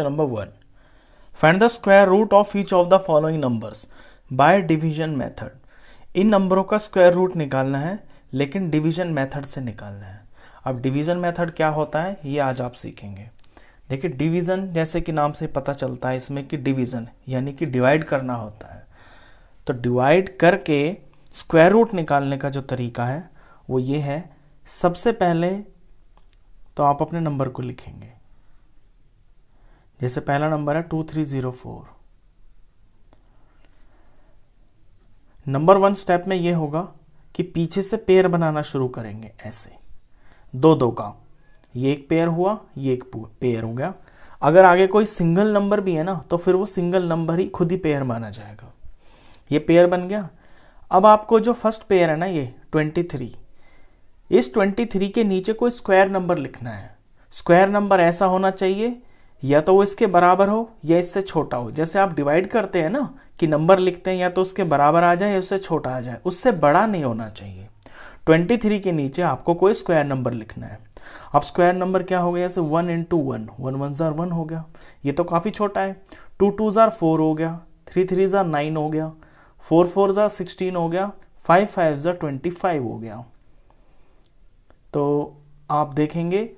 question number one find the square root of each of the following numbers by division method इन नंबरों का square root निकालना है लेकिन डिवीजन मेथड से निकालना है अब डिवीजन मेथड क्या होता है ये आज आप सीखेंगे देखिए डिवीजन जैसे कि नाम से पता चलता है इसमें कि डिवीजन यानी कि डिवाइड करना होता है तो डिवाइड करके स्क्वायर रूट निकालने का जो तरीका है वो ये है सबसे पहले तो आप अपने नंबर को लिखेंगे जैसे पहला नंबर है two three zero four number one step में ये होगा कि पीछे से पेयर बनाना शुरू करेंगे ऐसे दो दो का ये एक पेयर हुआ ये एक पेयर हो गया अगर आगे कोई सिंगल नंबर भी है ना तो फिर वो सिंगल नंबर ही खुद ही पेयर माना जाएगा ये पेयर बन गया अब आपको जो फर्स्ट पेयर है ना ये ट्वेंटी थ्री इस ट्वेंटी थ्री के नीचे कोई स्क्वायर नंबर लिखना है स्क्वायर नंबर ऐसा होना चाहिए या तो वो इसके बराबर हो या इससे छोटा हो जैसे आप डिवाइड करते हैं ना कि नंबर लिखते हैं या तो उसके बराबर आ जाए या उससे छोटा आ जाए उससे बड़ा नहीं होना चाहिए 23 के नीचे आपको कोई स्क्वायर नंबर लिखना है अब स्क्वायर नंबर क्या हो गया जैसे one into one one one ज़ार वन हो गया ये तो काफ़ी छोटा है टू टू ज़ार फोर हो गया थ्री थ्री ज़ार नाइन हो गया फोर फोर ज़ार सिक्सटीन हो गया फाइव फाइव ज़ार ट्वेंटी फाइव हो गया तो आप देखेंगे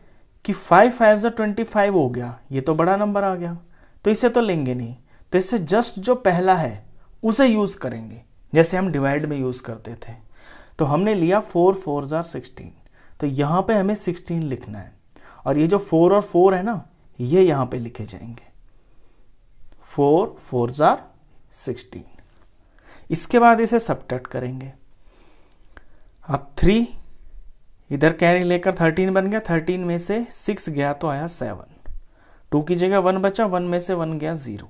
कि फाइव फाइव जो ट्वेंटी फाइव हो गया ये तो बड़ा नंबर आ गया तो इसे तो लेंगे नहीं तो इससे जस्ट जो पहला है उसे यूज़ करेंगे जैसे हम डिवाइड में यूज़ करते थे तो हमने लिया फोर फोर ज़ार सिक्सटीन तो यहाँ पे हमें सिक्सटीन लिखना है और ये जो फोर और फोर है ना ये यहाँ पे लिखे जाएंगे फोर फोर ज़ार सिक्सटीन इसके बाद इसे सब्ट्रैक्ट करेंगे अब थ्री इधर कैरी लेकर थर्टीन बन गया थर्टीन में से सिक्स गया तो आया सेवन टू की जगह वन बचा वन में से वन गया ज़ीरो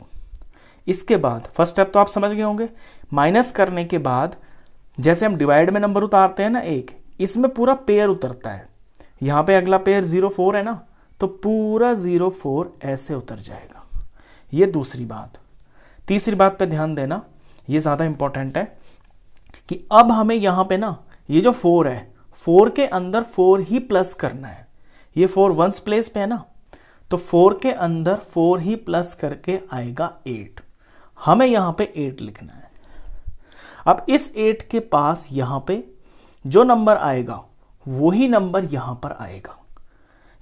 इसके बाद फर्स्ट स्टेप तो आप समझ गए होंगे माइनस करने के बाद जैसे हम डिवाइड में नंबर उतारते हैं ना एक इसमें पूरा पेयर उतरता है यहाँ पे अगला पेयर ज़ीरो फोर है ना तो पूरा ज़ीरो फोर ऐसे उतर जाएगा ये दूसरी बात तीसरी बात पे ध्यान देना ये ज़्यादा इंपॉर्टेंट है कि अब हमें यहाँ पे ना ये जो फोर है फोर के अंदर फोर ही प्लस करना है ये फोर वंस प्लेस पे है ना तो फोर के अंदर फोर ही प्लस करके आएगा एट हमें यहां पे एट लिखना है अब इस एट के पास यहां पे जो नंबर आएगा वही नंबर यहां पर आएगा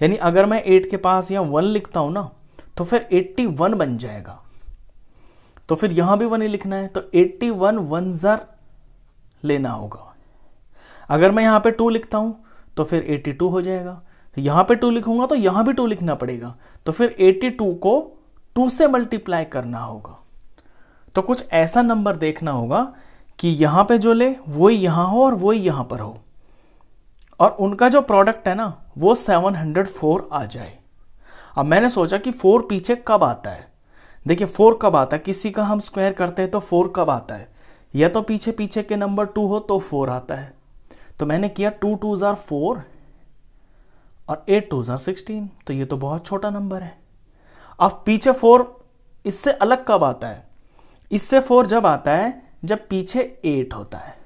यानी अगर मैं एट के पास यहाँ वन लिखता हूं ना तो फिर एट्टी वन बन जाएगा तो फिर यहां भी वन ही लिखना है तो एट्टी वन वन ज़र लेना होगा अगर मैं यहाँ पे टू लिखता हूँ तो फिर एटी टू हो जाएगा यहाँ पे टू लिखूंगा तो यहाँ भी टू लिखना पड़ेगा तो फिर एटी टू को टू से मल्टीप्लाई करना होगा तो कुछ ऐसा नंबर देखना होगा कि यहाँ पे जो ले वही यहाँ हो और वही यहाँ पर हो और उनका जो प्रोडक्ट है ना वो 704 आ जाए अब मैंने सोचा कि फोर पीछे कब आता है देखिए फोर कब आता है किसी का हम स्क्वायर करते हैं तो फोर कब आता है या तो पीछे पीछे के नंबर टू हो तो फोर आता है तो मैंने किया टू टू ज़ार फोर और एट टू ज़ार सिक्सटीन तो ये तो बहुत छोटा नंबर है अब पीछे फोर इससे अलग कब आता है इससे फोर जब आता है जब पीछे एट होता है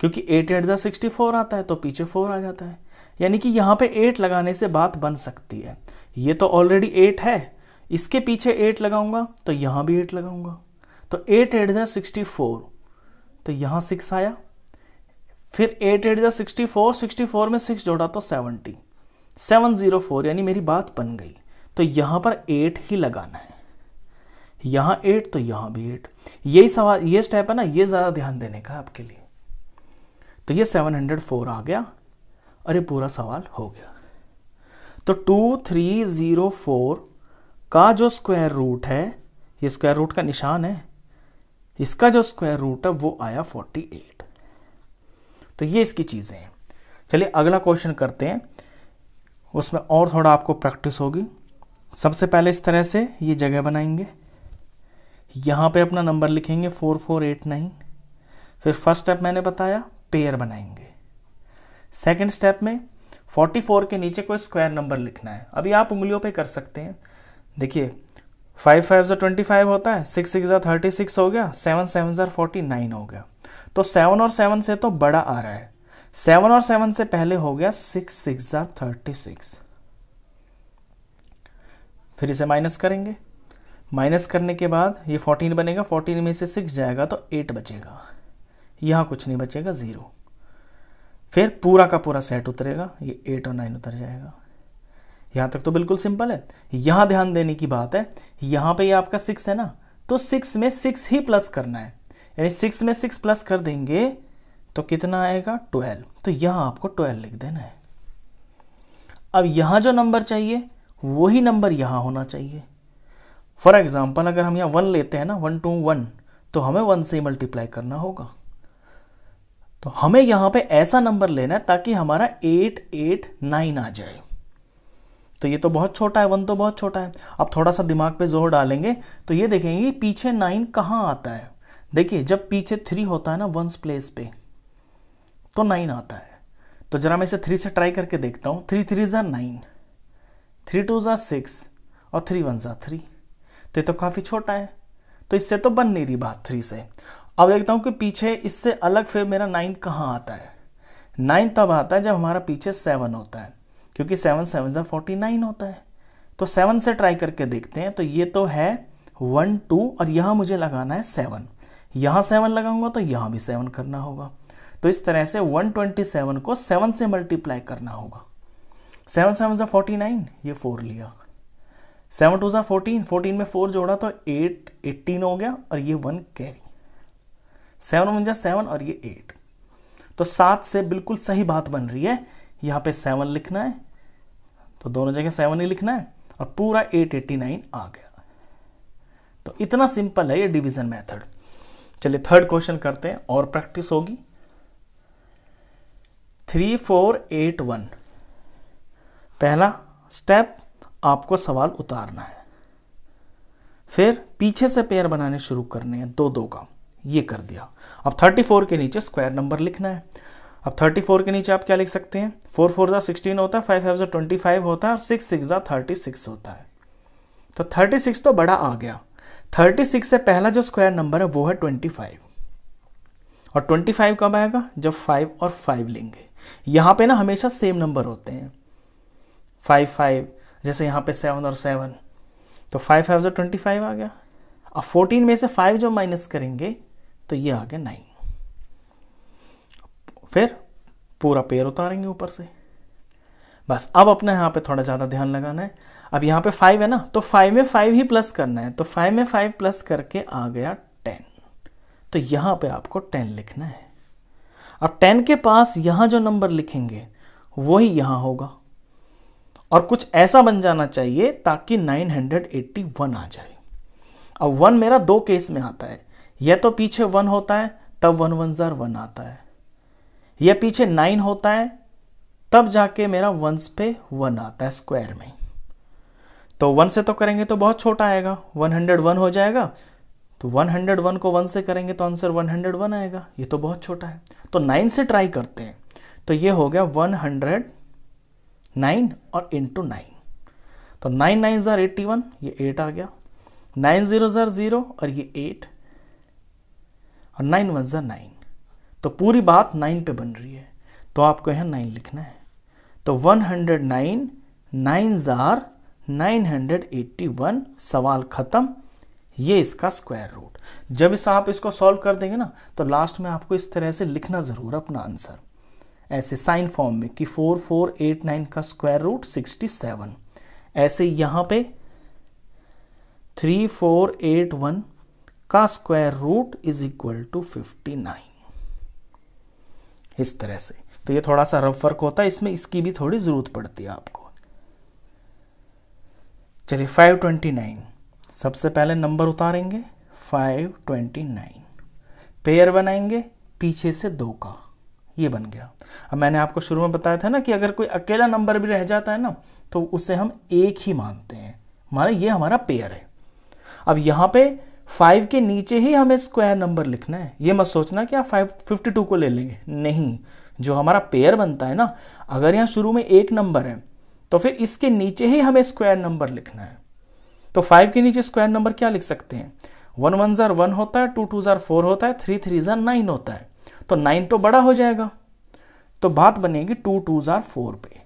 क्योंकि एट एट ज़ार सिक्सटी फोर आता है तो पीछे फोर आ जाता है यानी कि यहाँ पे एट लगाने से बात बन सकती है ये तो ऑलरेडी एट है इसके पीछे एट लगाऊंगा तो यहाँ भी एट लगाऊंगा तो एट एट ज़ार सिक्सटी फोर तो यहाँ सिक्स आया फिर एट एट जा सिक्सटी फोर सिक्सटी फोर में सिक्स जोड़ा तो सेवनटी सेवन ज़ीरो फोर यानी मेरी बात बन गई तो यहाँ पर एट ही लगाना है यहाँ एट तो यहाँ भी एट यही सवाल ये स्टेप है ना ये ज़्यादा ध्यान देने का आपके लिए तो ये सेवन हंड्रेड फोर आ गया और ये पूरा सवाल हो गया तो टू थ्री ज़ीरो फोर का जो स्क्वायर रूट है ये स्क्वायर रूट का निशान है इसका जो स्क्वायर रूट है वो आया फोर्टी एट तो ये इसकी चीज़ें हैं चलिए अगला क्वेश्चन करते हैं उसमें और थोड़ा आपको प्रैक्टिस होगी सबसे पहले इस तरह से ये जगह बनाएंगे यहाँ पे अपना नंबर लिखेंगे फोर फोर एट नाइन फिर फर्स्ट स्टेप मैंने बताया पेयर बनाएंगे सेकंड स्टेप में फोर्टी फोर के नीचे कोई स्क्वायर नंबर लिखना है अभी आप उंगलियों पे कर सकते हैं देखिए फाइव फाइव ज़ा ट्वेंटी फाइव होता है सिक्स सिक्स ज़ा थर्टी सिक्स हो गया सेवन सेवन ज़ा फोर्टी नाइन हो गया तो सेवन और सेवन से तो बड़ा आ रहा है सेवन और सेवन से पहले हो गया six six are thirty six फिर इसे माइनस करेंगे माइनस करने के बाद ये फोर्टीन बनेगा फोर्टीन में से सिक्स जाएगा तो एट बचेगा यहां कुछ नहीं बचेगा ज़ीरो फिर पूरा का पूरा सेट उतरेगा ये एट और नाइन उतर जाएगा यहां तक तो बिल्कुल सिंपल है यहां ध्यान देने की बात है यहां पे ये यह आपका सिक्स है ना तो सिक्स में सिक्स ही प्लस करना है यानी सिक्स में सिक्स प्लस कर देंगे तो कितना आएगा ट्वेल्व तो यहाँ आपको ट्वेल्व लिख देना है अब यहां जो नंबर चाहिए वही नंबर यहां होना चाहिए फॉर एग्ज़ाम्पल अगर हम यहाँ वन लेते हैं ना वन टू वन तो हमें वन से मल्टीप्लाई करना होगा तो हमें यहां पे ऐसा नंबर लेना है ताकि हमारा एट एट नाइन आ जाए तो ये तो बहुत छोटा है वन तो बहुत छोटा है अब थोड़ा सा दिमाग पे जोर डालेंगे तो ये देखेंगे पीछे नाइन कहाँ आता है देखिए जब पीछे थ्री होता है ना वंस प्लेस पे तो नाइन आता है तो जरा मैं इसे थ्री से ट्राई करके देखता हूँ थ्री थ्री ज़ा नाइन थ्री टू ज़ा सिक्स और थ्री वन ज़ा थ्री तो ये तो काफ़ी छोटा है तो इससे तो बन नहीं रही बात थ्री से अब देखता हूँ कि पीछे इससे अलग फिर मेरा नाइन कहाँ आता है नाइन तब आता है जब हमारा पीछे सेवन होता है क्योंकि सेवन सेवन ज़ा फोर्टी नाइन होता है तो सेवन से ट्राई करके देखते हैं तो ये तो है वन टू और यहाँ मुझे लगाना है सेवन यहाँ सेवन लगाऊंगा तो यहाँ भी सेवन करना होगा तो इस तरह से 127 को सेवन से मल्टीप्लाई करना होगा सेवन सेवन ज़ा फोर्टी नाइन ये फोर लिया सेवन टू ज़ा फोर्टीन फोर्टीन में फोर जोड़ा तो एट एट्टीन हो गया और ये वन कैरी सेवन वन ज़ा सेवन और ये एट तो सात से बिल्कुल सही बात बन रही है यहाँ पे सेवन लिखना है तो दोनों जगह सेवन ही लिखना है और पूरा एट एट्टी नाइन आ गया तो इतना सिंपल है ये डिवीज़न मेथड चलिए थर्ड क्वेश्चन करते हैं और प्रैक्टिस होगी थ्री फोर एट वन पहला स्टेप आपको सवाल उतारना है फिर पीछे से पेयर बनाने शुरू करने हैं दो दो का ये कर दिया अब 34 के नीचे स्क्वायर नंबर लिखना है अब 34 के नीचे आप क्या लिख सकते हैं फोर फोर ज़ा सिक्सटीन होता है फाइव फाइव जो ट्वेंटी फाइव होता है और सिक्स सिक्स जो थर्टी सिक्स होता है तो थर्टी सिक्स तो बड़ा आ गया थर्टी सिक्स से पहला जो स्क्वायर नंबर है वो है ट्वेंटी फाइव और ट्वेंटी फाइव कब आएगा जब फाइव और फाइव लेंगे यहां पे ना हमेशा सेम नंबर होते हैं फाइव फाइव जैसे यहां पे सेवन और सेवन तो फाइव फाइव जो ट्वेंटी फाइव आ गया अब फोर्टीन में से फाइव जो माइनस करेंगे तो ये आ गया नाइन फिर पूरा पेयर उतारेंगे ऊपर से बस अब अपना यहां पे थोड़ा ज़्यादा ध्यान लगाना है अब यहाँ पे फाइव है ना तो फाइव में फाइव ही प्लस करना है तो फाइव में फाइव प्लस करके आ गया टेन तो यहाँ पे आपको टेन लिखना है अब टेन के पास यहाँ जो नंबर लिखेंगे वही यहाँ होगा और कुछ ऐसा बन जाना चाहिए ताकि 981 आ जाए अब वन मेरा दो केस में आता है यह तो पीछे वन होता है तब वन वन ज़ार वन आता है यह पीछे नाइन होता है तब जाके मेरा वंस पे वन आता है स्क्वायर में तो वन से तो करेंगे तो बहुत छोटा आएगा वन हंड्रेड वन हो जाएगा तो वन हंड्रेड वन को वन से करेंगे तो आंसर वन हंड्रेड वन आएगा ये तो बहुत छोटा है तो नाइन से ट्राई करते हैं तो ये हो गया वन हंड्रेड नाइन और इंटू नाइन तो नाइन नाइन ज़ार एट्टी वन ये एट आ गया नाइन ज़ीरो ज़ार ज़ीरो और ये एट और नाइन वन ज़ार नाइन तो पूरी बात नाइन पे बन रही है तो आपको यहाँ नाइन लिखना है तो वन हंड्रेड नाइन नाइन ज़ार 981 सवाल खत्म ये इसका स्क्वायर रूट जब इस आप इसको सॉल्व कर देंगे ना तो लास्ट में आपको इस तरह से लिखना ज़रूर अपना आंसर ऐसे साइन फॉर्म में कि 4489 का स्क्वायर रूट 67 ऐसे यहां पे 3481 का square root is equal to 59 इस तरह से तो ये थोड़ा सा रफ वर्क होता है इसमें इसकी भी थोड़ी ज़रूरत पड़ती है आपको चलिए फाइव ट्वेंटी नाइन सबसे पहले नंबर उतारेंगे फाइव ट्वेंटी नाइन पेयर बनाएंगे पीछे से दो का ये बन गया अब मैंने आपको शुरू में बताया था ना कि अगर कोई अकेला नंबर भी रह जाता है ना तो उसे हम एक ही मानते हैं हमारा ये हमारा पेयर है अब यहाँ पे फाइव के नीचे ही हमें स्क्वायर नंबर लिखना है ये मत सोचना कि आप फाइव फिफ्टी टू को ले लेंगे नहीं जो हमारा पेयर बनता है ना अगर यहाँ शुरू में एक नंबर है तो फिर इसके नीचे ही हमें स्क्वायर नंबर लिखना है तो फाइव के नीचे स्क्वायर नंबर क्या लिख सकते हैं वन वन ज़ार वन होता है टू टू ज़ार फोर होता है थ्री थ्री ज़ार नाइन होता है तो नाइन तो बड़ा हो जाएगा तो बात बनेगी टू टू ज़ार फोर पे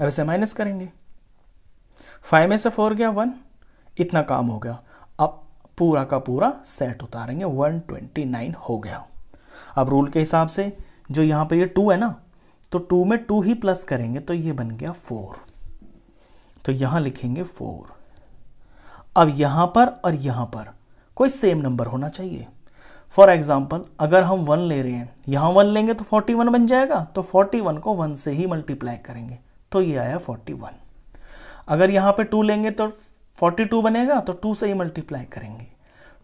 अब इसे माइनस करेंगे फाइव में से फोर गया वन इतना काम हो गया अब पूरा का पूरा सेट उतारेंगे वन ट्वेंटी नाइन हो गया अब रूल के हिसाब से जो यहां पे ये टू है ना तो टू में टू ही प्लस करेंगे तो ये बन गया फोर तो यहां लिखेंगे फोर अब यहां पर और यहां पर कोई सेम नंबर होना चाहिए फॉर एग्जाम्पल अगर हम वन ले रहे हैं यहां वन लेंगे तो फोर्टी वन बन जाएगा तो फोर्टी वन को वन से ही मल्टीप्लाई करेंगे तो ये आया फोर्टी वन अगर यहां पे टू लेंगे तो फोर्टी टू बनेगा तो टू से ही मल्टीप्लाई करेंगे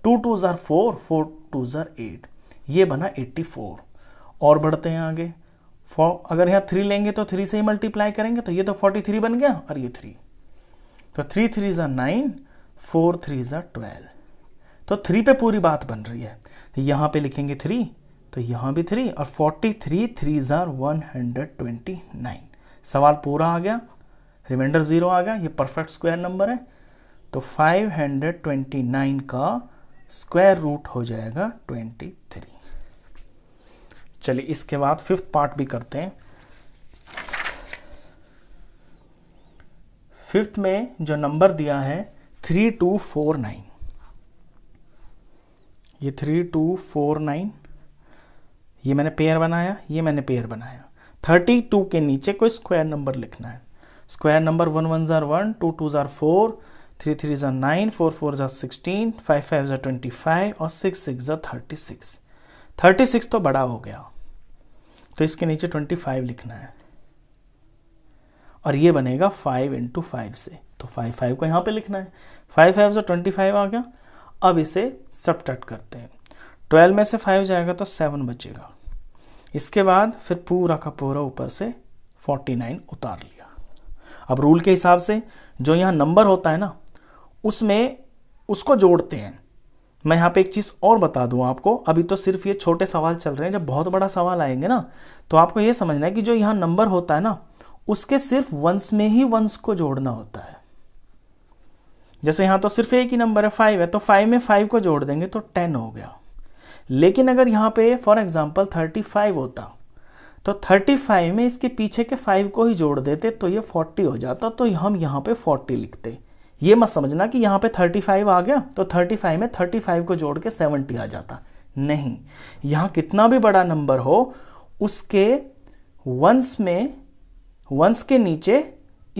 टू टू ज़ार फोर फोर टू ज़ार एट ये बना एट्टी फोर और बढ़ते हैं आगे फॉर अगर यहाँ थ्री लेंगे तो थ्री से ही मल्टीप्लाई करेंगे तो ये तो फोर्टी थ्री बन गया और ये थ्री तो थ्री थ्री ज़ा नाइन फोर थ्री ज़ा ट्वेल्व तो थ्री पे पूरी बात बन रही है तो यहाँ पे लिखेंगे थ्री तो यहाँ भी थ्री और फोर्टी थ्री थ्री ज़ार वन हंड्रेड ट्वेंटी नाइन सवाल पूरा आ गया रिमाइंडर ज़ीरो आ गया ये परफेक्ट स्क्वायर नंबर है तो फाइव हंड्रेड ट्वेंटी नाइन का स्क्वायर रूट हो जाएगा ट्वेंटी थ्री चलिए इसके बाद फिफ्थ पार्ट भी करते हैं फिफ्थ में जो नंबर दिया है थ्री टू फोर नाइन ये थ्री टू फोर नाइन ये मैंने पेयर बनाया ये मैंने पेयर बनाया थर्टी टू के नीचे कोई स्क्वायर नंबर लिखना है स्क्वायर नंबर वन वन ज़ार वन टू टू ज़ार फोर थ्री थ्री ज़ार नाइन फोर फोर ज़ार सिक्सटीन फाइव फाइव ज़ार ट्वेंटी फाइव और सिक्स सिक्स ज़ार थर्टी सिक्स थर्टी सिक्स तो बड़ा हो गया तो इसके नीचे ट्वेंटी फाइव लिखना है और ये बनेगा फाइव इंटू फाइव से तो फाइव फाइव को यहाँ पे लिखना है फाइव फाइव से ट्वेंटी फाइव आ गया अब इसे सब्ट्रैक्ट करते हैं ट्वेल्व में से फाइव जाएगा तो सेवन बचेगा इसके बाद फिर पूरा का पूरा ऊपर से फोर्टी नाइन उतार लिया अब रूल के हिसाब से जो यहाँ नंबर होता है ना उसमें उसको जोड़ते हैं मैं यहाँ पे एक चीज़ और बता दूँ आपको अभी तो सिर्फ ये छोटे सवाल चल रहे हैं जब बहुत बड़ा सवाल आएंगे ना तो आपको ये समझना है कि जो यहाँ नंबर होता है ना उसके सिर्फ वंस में ही वंस को जोड़ना होता है जैसे यहाँ तो सिर्फ एक ही नंबर है फाइव है तो फाइव में फाइव को जोड़ देंगे तो टेन हो गया लेकिन अगर यहाँ पे फॉर एग्जाम्पल थर्टी फाइव होता तो थर्टी फाइव में इसके पीछे के फाइव को ही जोड़ देते तो ये फोर्टी हो जाता तो हम यहाँ पे फोर्टी लिखते ये मत समझना कि यहाँ पे 35 आ गया तो 35 में 35 को जोड़ के 70 आ जाता नहीं यहाँ कितना भी बड़ा नंबर हो उसके वंस में वंस के नीचे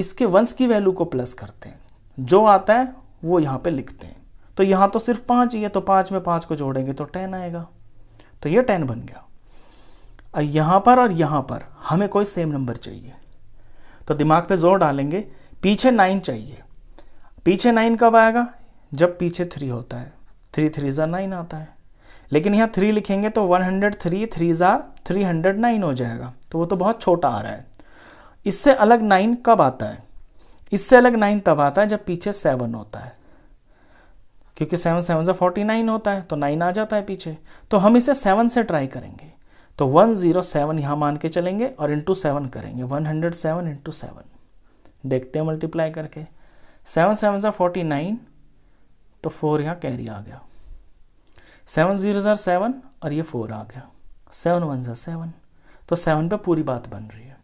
इसके वंस की वैल्यू को प्लस करते हैं जो आता है वो यहाँ पे लिखते हैं तो यहाँ तो सिर्फ पाँच ही है तो पाँच में पाँच को जोड़ेंगे तो टेन आएगा तो ये टेन बन गया और यहाँ पर और यहाँ पर हमें कोई सेम नंबर चाहिए तो दिमाग पे जोर डालेंगे पीछे नाइन चाहिए पीछे नाइन कब आएगा जब पीछे थ्री होता है थ्री थ्री जार नाइन आता है लेकिन यहाँ थ्री लिखेंगे तो वन हंड्रेड थ्री थ्री ज़ार थ्री हंड्रेड नाइन हो जाएगा तो वो तो बहुत छोटा आ रहा है इससे अलग नाइन कब आता है इससे अलग नाइन तब आता है जब पीछे सेवन होता है क्योंकि सेवन सेवन से फोर्टी नाइन होता है तो नाइन आ जाता है पीछे तो हम इसे सेवन से ट्राई करेंगे तो वन ज़ीरो सेवन यहाँ मान के चलेंगे और इंटू सेवन करेंगे one hundred seven into seven देखते हैं मल्टीप्लाई करके सेवन सेवन ज़ा फोर्टी नाइन तो फोर यहाँ कैरी आ गया सेवन ज़ीरो ज़ा सेवन और ये फोर आ गया सेवन वन ज़ा सेवन तो सेवन पे पूरी बात बन रही है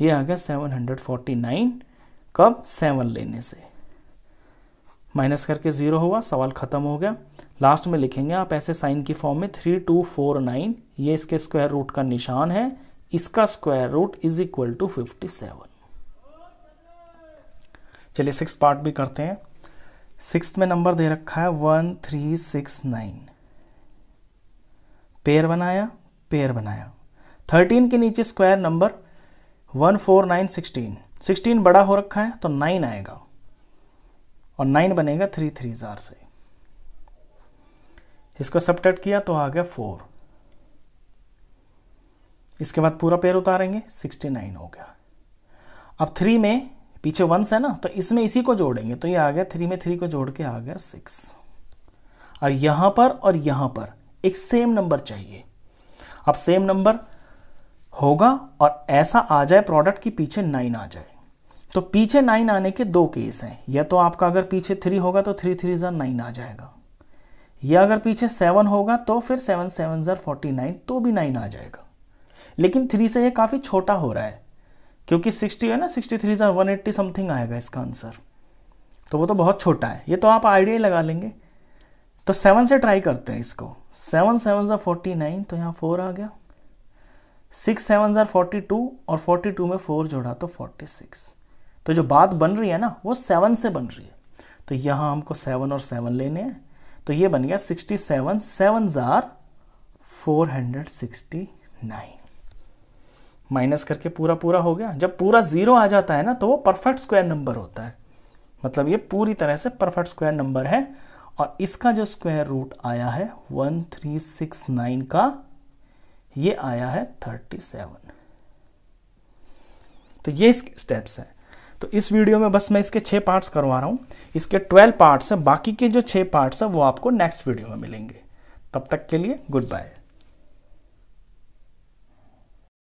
ये आ गया सेवन हंड्रेड फोर्टी नाइन कब सेवन लेने से माइनस करके ज़ीरो हुआ सवाल ख़त्म हो गया लास्ट में लिखेंगे आप ऐसे साइन की फॉर्म में थ्री टू फोर नाइन ये इसके स्क्वायर रूट का निशान है इसका square root is equal to fifty seven चलिए सिक्स पार्ट भी करते हैं सिक्स में नंबर दे रखा है one three six nine pair बनाया पेयर बनाया थर्टीन के नीचे square number one four nine sixteen sixteen बड़ा हो रखा है तो नाइन आएगा और नाइन बनेगा थ्री थ्री हजार से इसको सब्टेक्ट किया तो आ गया फोर इसके बाद पूरा पेयर उतारेंगे सिक्सटी नाइन हो गया अब थ्री में पीछे वंस है ना तो इसमें इसी को जोड़ेंगे तो ये आ गया थ्री में थ्री को जोड़ के आ गया सिक्स और यहां पर और यहां पर एक सेम नंबर चाहिए अब सेम नंबर होगा और ऐसा आ जाए प्रोडक्ट कि पीछे नाइन आ जाए तो पीछे नाइन आने के दो केस हैं या तो आपका अगर पीछे थ्री होगा तो थ्री थ्री ज़र नाइन आ जाएगा या अगर पीछे सेवन होगा तो फिर सेवन सेवन ज़र फोर्टी नाइन तो भी नाइन आ जाएगा लेकिन थ्री से ये काफ़ी छोटा हो रहा है क्योंकि 60 है ना सिक्सटी थ्री ज़ा वन समथिंग आएगा इसका आंसर तो वो तो बहुत छोटा है ये तो आप आइडिया ही लगा लेंगे तो सेवन से ट्राई करते हैं इसको सेवन सेवन ज़ा फोर्टी नाइन तो यहाँ फोर आ गया सिक्स सेवन ज़ार फोर्टी टू और फोर्टी टू में फोर जोड़ा तो फोर्टी सिक्स तो जो बात बन रही है ना वो सेवन से बन रही है तो यहाँ हमको सेवन और सेवन लेने हैं तो ये बन गया सिक्सटी सेवन सेवन ज़ार four hundred sixty nine minus करके पूरा पूरा हो गया जब पूरा ज़ीरो आ जाता है ना तो वो परफेक्ट स्क्वायर नंबर होता है मतलब ये पूरी तरह से परफेक्ट स्क्वायर नंबर है और इसका जो स्क्वायर रूट आया है वन थ्री सिक्स नाइन का ये आया है थर्टी सेवन तो ये स्टेप्स है तो इस वीडियो में बस मैं इसके छह पार्ट्स करवा रहा हूं इसके ट्वेल्व पार्ट्स है बाकी के जो छह पार्ट्स है वो आपको नेक्स्ट वीडियो में मिलेंगे तब तक के लिए गुड बाय